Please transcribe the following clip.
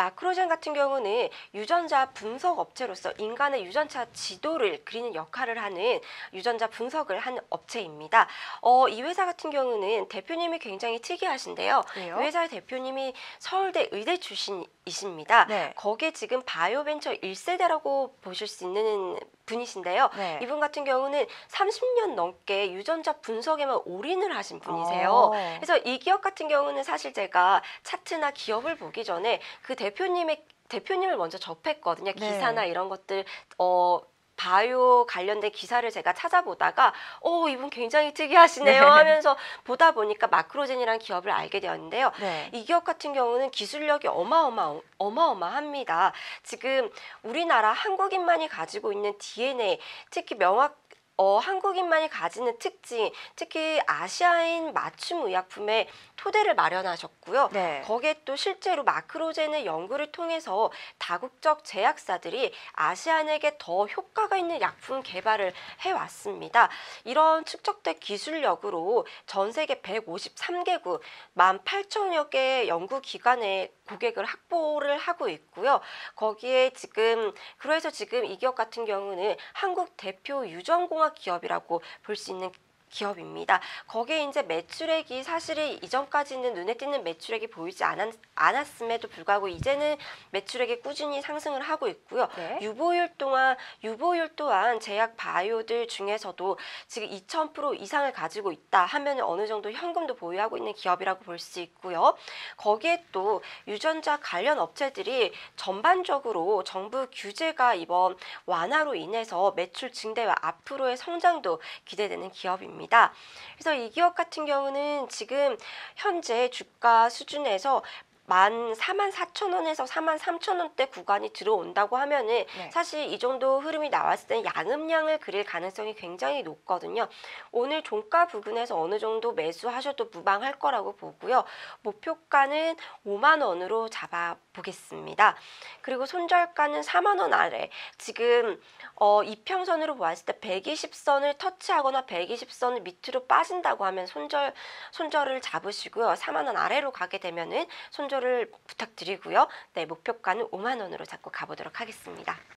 마크로젠 같은 경우는 유전자 분석 업체로서 인간의 유전자 지도를 그리는 역할을 하는 유전자 분석을 한 업체입니다. 어, 이 회사 같은 경우는 대표님이 굉장히 특이하신데요. 그요이 회사의 대표님이 서울대 의대 출신이십니다. 네. 거기에 지금 바이오벤처 일세대라고 보실 수 있는 분이신데요. 네. 이분 같은 경우는 30년 넘게 유전자 분석에만 올인을 하신 분이세요. 오. 어. 그래서 이 기업 같은 경우는 사실 제가 차트나 기업을 보기 전에 그 대표님의 대표님을 먼저 접했거든요. 네. 기사나 네. 이런 것들 어 바이오 관련된 기사를 제가 찾아보다가 어 이분 굉장히 특이하시네요 네. 하면서 보다 보니까 마크로젠이라는 기업을 알게 되었는데요. 네. 이 기업 같은 경우는 기술력이 어마어마 어마어마합니다. 지금 우리나라 한국인만이 가지고 있는 DNA 특히 명확 어, 한국인만이 가지는 특징, 특히 아시아인 맞춤 의약품의 토대를 마련하셨고요. 네. 거기에 또 실제로 마크로젠의 연구를 통해서 다국적 제약사들이 아시안에게 더 효과가 있는 약품 개발을 해왔습니다. 이런 축적된 기술력으로 전 세계 153개국 18,000여 개의 연구기관에 고객을 확보를 하고 있고요. 거기에 지금 그래서 지금 이 기업 같은 경우는 한국 대표 유전공학 기업이라고 볼 수 있는 기업입니다. 거기에 이제 매출액이 사실은 이전까지는 눈에 띄는 매출액이 보이지 않았, 않았음에도 불구하고 이제는 매출액이 꾸준히 상승을 하고 있고요. 네. 유보율 동안 유보율 또한 제약 바이오들 중에서도 지금 2,000% 이상을 가지고 있다 하면 어느 정도 현금도 보유하고 있는 기업이라고 볼 수 있고요. 거기에 또 유전자 관련 업체들이 전반적으로 정부 규제가 이번 완화로 인해서 매출 증대와 앞으로의 성장도 기대되는 기업입니다. 겁니다. 그래서 이 기업 같은 경우는 지금 현재 주가 수준에서 만 4만 4천 원에서 4만 3천 원대 구간이 들어온다고 하면은 네. 사실 이 정도 흐름이 나왔을 때 양음량을 그릴 가능성이 굉장히 높거든요. 오늘 종가 부근에서 어느 정도 매수하셔도 무방할 거라고 보고요. 목표가는 5만 원으로 잡아 보겠습니다. 그리고 손절가는 4만 원 아래 지금 어, 이평선으로 보았을 때 120선을 터치하거나 120선을 밑으로 빠진다고 하면 손절 손절을 잡으시고요. 4만 원 아래로 가게 되면은 손절 참여를 부탁드리고요. 네, 목표가는 5만 원으로 잡고 가보도록 하겠습니다.